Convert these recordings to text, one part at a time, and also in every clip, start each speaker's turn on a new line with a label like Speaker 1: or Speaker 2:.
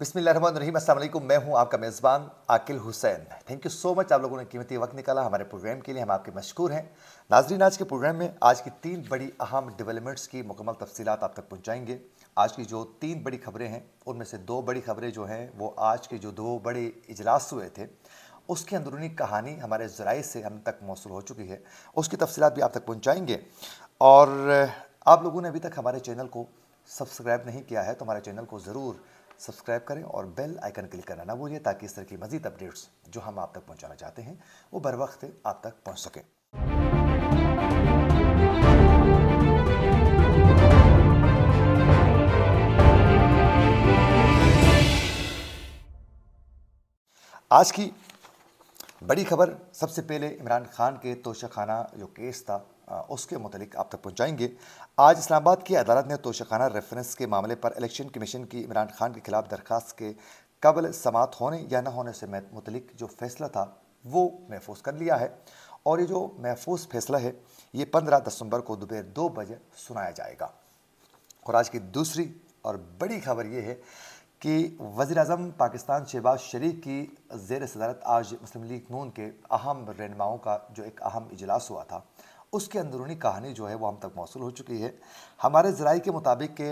Speaker 1: बिस्मिल्लाहमान असल मैं हूं आपका मेज़बान Aqil Hussain thank you so much आप लोगों ने कीमती वक्त निकाला हमारे प्रोग्राम के लिए हम आपके मशहूर हैं नाजरीन आज के प्रोग्राम में आज की तीन बड़ी अहम डेवलपमेंट्स की मुकम्मल तफसी आप तक पहुँचाएंगे आज की जो तीन बड़ी खबरें हैं उनमें से दो बड़ी खबरें जो हैं वो आज के जो दो बड़े इजलास हुए थे उसकी अंदरूनी कहानी हमारे ज़राए से हम तक मौसू हो चुकी है उसकी तफसीत भी आप तक पहुँचाएँगे और आप लोगों ने अभी तक हमारे चैनल को सब्सक्राइब नहीं किया है तो हमारे चैनल को ज़रूर सब्सक्राइब करें और बेल आइकन क्लिक करना ना भूलिए ताकि इस तरह की मजीद अपडेट्स जो हम आप तक पहुंचाना चाहते हैं वो बर वक्त आप तक पहुंच सके आज की बड़ी खबर सबसे पहले इमरान खान के तोशाखाना जो केस था उसके मतलब आप तक पहुँचाएंगे आज इस्लामाबाद की अदालत ने तोशखाना रेफरेंस के मामले पर इलेक्शन कमीशन की इमरान खान के खिलाफ दरख्वास्त के कबल समात होने या न होने से मुतलिक जो फैसला था वो महफूज कर लिया है और ये जो महफूज फैसला है ये पंद्रह दिसंबर को दोपहर दो बजे सुनाया जाएगा और आज की दूसरी और बड़ी खबर ये है कि वज़ी अजम पाकिस्तान शहबाज शरीफ की जेर सदारत आज मुस्लिम लीग नून के अहम रहनुमाओं का जो एक अहम इजलास हुआ था उसकी अंदरूनी कहानी जो है वो हम तक मौसू हो चुकी है हमारे ज़राए के मुताबिक के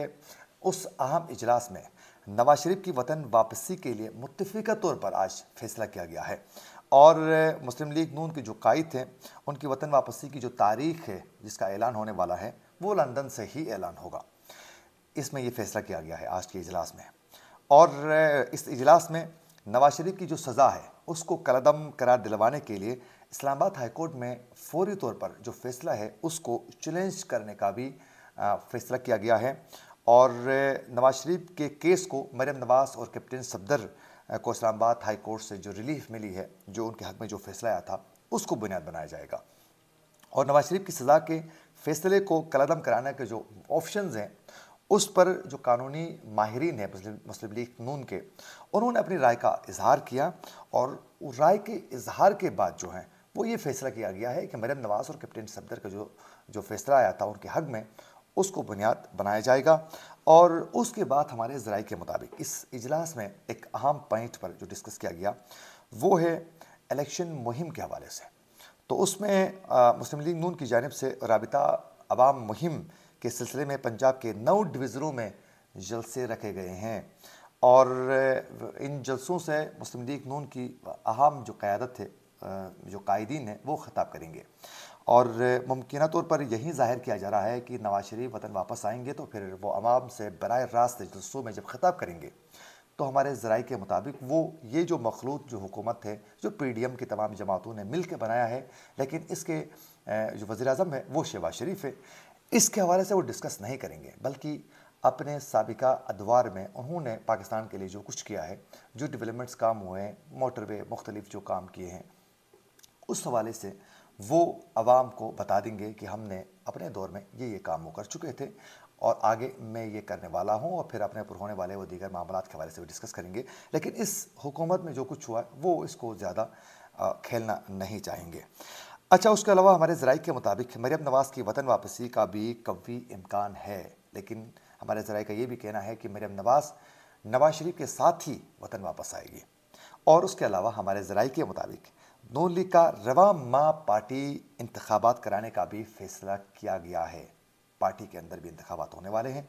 Speaker 1: उस अहम इजलास में नवाज शरीफ की वतन वापसी के लिए मुतफ़ा तौर पर आज फैसला किया गया है और मुस्लिम लीग नून के जो कायद थे उनकी वतन वापसी की जो तारीख है जिसका ऐलान होने वाला है वो लंदन से ही ऐलान होगा इसमें ये फैसला किया गया है आज के इजलास में और इस इजलास में नवाज शरीफ की जो सज़ा है उसको कलदम करार दिलवाने के लिए इस्लामाबाद हाईकोर्ट में फौरी तौर पर जो फैसला है उसको चैलेंज करने का भी फैसला किया गया है और नवाज शरीफ के केस को मरियम नवाज और कैप्टन सफदर को इस्लामाबाद हाई कोर्ट से जो रिलीफ मिली है जो उनके हक में जो फैसला आया था उसको बुनियाद बनाया जाएगा और नवाज शरीफ की सज़ा के फैसले को कलदम कराने के जो ऑप्शन हैं उस पर जो कानूनी माहरीन है मुस्लिम मुस्लिम लीग नून के उन्होंने अपनी राय का इजहार किया और राय के इजहार के बाद जो है वो ये फैसला किया गया है कि मरियम नवाज़ और कैप्टन सफदर का जो जो फैसला आया था उनके हक में उसको बुनियाद बनाया जाएगा और उसके बाद हमारे जराए के मुताबिक इस इजलास में एक अहम पॉइंट पर जो डिस्कस किया गया वो है इलेक्शन मुहिम के हवाले से तो उसमें मुस्लिम लीग नून की जानब से रबिता आवाम मुहिम के सिलसिले में पंजाब के नौ डिवीज़नों में जलसे रखे गए हैं और इन जलसों से मुस्लिम लीग नून की अहम जो क़्यादत है जो कायदीन हैं वो ख़ताब करेंगे और मुमकिन तौर पर यही जाहिर किया जा रहा है कि नवाज शरीफ वतन वापस आएंगे तो फिर वो आवाम से बर रास्त जलसों में जब ख़ताब करेंगे तो हमारे ज़राए के मुताबिक वो ये जो मखलूत जो हुकूमत है जो पी डी एम की तमाम जमातों ने मिल के बनाया है लेकिन इसके जो वज़र अजम है वो शहबाज शरीफ है इसके हवाले से वो डिस्कस नहीं करेंगे बल्कि अपने सबका अदवार में उन्होंने पाकिस्तान के लिए जो कुछ किया है जो डेवलपमेंट्स काम हुए हैं मोटरवे मुख्तलिफ जो काम किए हैं उस हवाले से वो आवाम को बता देंगे कि हमने अपने दौर में ये ये काम वो कर चुके थे और आगे मैं ये करने वाला हूँ और फिर अपने पर होने वाले वो दीगर मामला के हवाले से भी डिस्कस करेंगे लेकिन इस हुकूमत में जो कुछ हुआ है वो इसको ज़्यादा खेलना नहीं चाहेंगे अच्छा उसके अलावा हमारे जराए के मुताबिक मरियम नवाज़ की वतन वापसी का भी कवी इम्कान है लेकिन हमारे जराए का ये भी कहना है कि मरियम नवाज़ नवाज शरीफ के साथ ही वतन वापस आएगी और उसके अलावा हमारे जराए के मुताबिक नून लीग का रवा माँ पार्टी इंतबात कराने का भी फैसला किया गया है पार्टी के अंदर भी इंतबात होने वाले हैं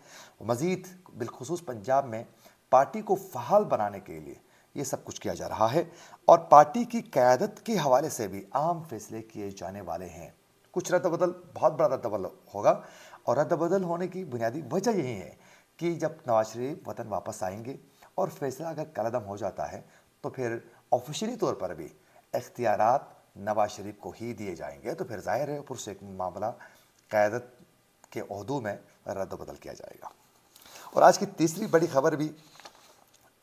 Speaker 1: मज़ीद बिलखसूस पंजाब में पार्टी को फहाल बनाने के लिए ये सब कुछ किया जा रहा है और पार्टी की क्यादत के हवाले से भी आम फैसले किए जाने वाले हैं कुछ रद्द बदल बहुत बड़ा रद्द बदल होगा और रद्द बदल होने की बुनियादी वजह यही है कि जब नवाज शरीफ वतन वापस आएंगे और फैसला अगर कलदम हो जाता है तो फिर ऑफिशियली तौर पर भी इख्तियार नवाज शरीफ को ही दिए जाएंगे तो फिर जाहिर है एक मामला क़्यादत के अहदों में रद्द बदल किया जाएगा और आज की तीसरी बड़ी खबर भी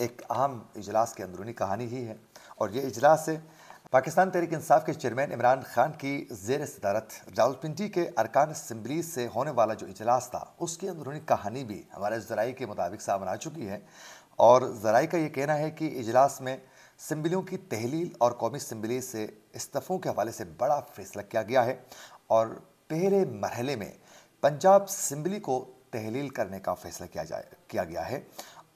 Speaker 1: एक अहम इजलास की अंदरूनी कहानी ही है और ये इजलास से पाकिस्तान तहरीक इंसाफ के चेयरमैन इमरान खान की जेर सदारत रावलपिंडी के अरकान असम्बली से होने वाला जो इजलास था उसकी अंदरूनी कहानी भी हमारे जराई के मुताबिक सामने आ चुकी है और जराई का ये कहना है कि इजलास में सिम्बलियों की तहलील और कौमी सिम्बली से इस्तीफ़ों के हवाले से बड़ा फैसला किया गया है और पहले मरहले में पंजाब सिम्बली को तहलील करने का फैसला किया जाए किया गया है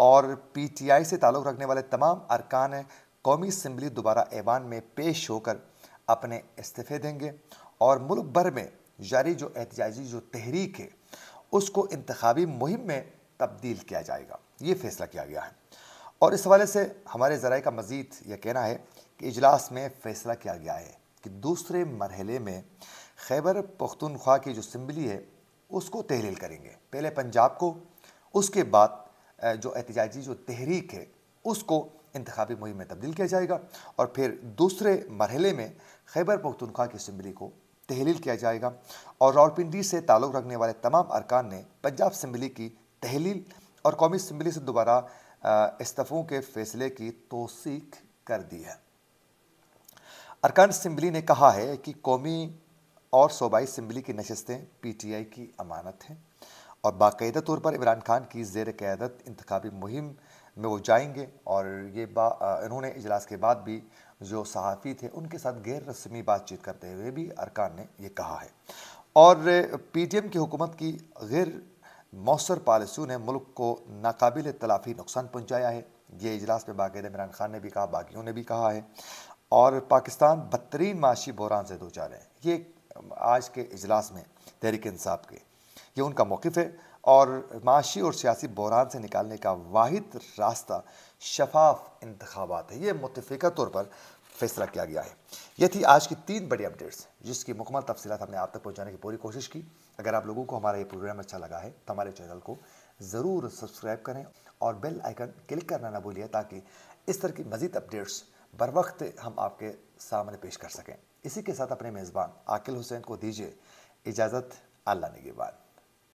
Speaker 1: और पीटीआई से ताल्लुक़ रखने वाले तमाम अरकान कौमी सिम्बली दोबारा ऐवान में पेश होकर अपने इस्तीफ़े देंगे और मुल्क भर में जारी जो एहतजाजी जो तहरीक है उसको इंतबी मुहिम में तब्दील किया जाएगा ये फैसला किया गया है और इस हवाले से हमारे ज़रा का मज़ीद यह कहना है कि इजलास में फैसला किया गया है कि दूसरे मरहले में खैबर पख्तनख्वा की जो असम्बली है उसको तहलील करेंगे पहले पंजाब को उसके बाद जो एहतजाजी जो तहरीक है उसको इंतबी मुहिम में तब्दील किया जाएगा और फिर दूसरे मरहले में खैबर पख्तनख्वा की असम्बली को तहलील किया जाएगा और रावलपिंडी से ताल्लुक़ रखने वाले तमाम अरकान ने पंजाब असम्बली की तहलील और कौमी असम्बली से दोबारा इस्तीफों के फैसले की तोसीक कर दी है अरकान सिम्बली ने कहा है कि कौमी और सूबाई इसम्बली की नशस्तें पी टी आई की अमानत हैं और बाकायदा तौर पर इमरान खान की जेर क़्यादत इंतबी मुहिम में वो जाएंगे और ये बा इन्होंने इजलास के बाद भी जो सहाफ़ी थे उनके साथ गैर रस्मी बातचीत करते हुए भी अरकान ने ये कहा है और पी टी एम की हुकूमत की गैर मौसर पॉलिसियों ने मुल्क को नाकबिल तलाफी नुकसान पहुँचाया है ये इजलास में बाकायदा इमरान खान ने भी कहा बागियों ने भी कहा है और पाकिस्तान बदतरीन माशी बहरान से दो चार है ये आज के अजलास में तहरीक इंसाफ के ये उनका मौक़ है और माशी और सियासी बहरान से निकालने का वाद रास्ता शफाफ इंतबात है ये मुतफ़ा तौर पर फैसला किया गया है ये थी आज की तीन बड़ी अपडेट्स जिसकी मुकमल तफसीत हमने आप तक पहुँचाने की पूरी कोशिश की अगर आप लोगों को हमारा ये प्रोग्राम अच्छा लगा है तो हमारे चैनल को ज़रूर सब्सक्राइब करें और बेल आइकन क्लिक करना ना भूलिए ताकि इस तरह की मज़ीद अपडेट्स बर वक्त हम आपके सामने पेश कर सकें इसी के साथ अपने मेज़बान आकिल हुसैन को दीजिए इजाज़त अल्लाह ने के बाद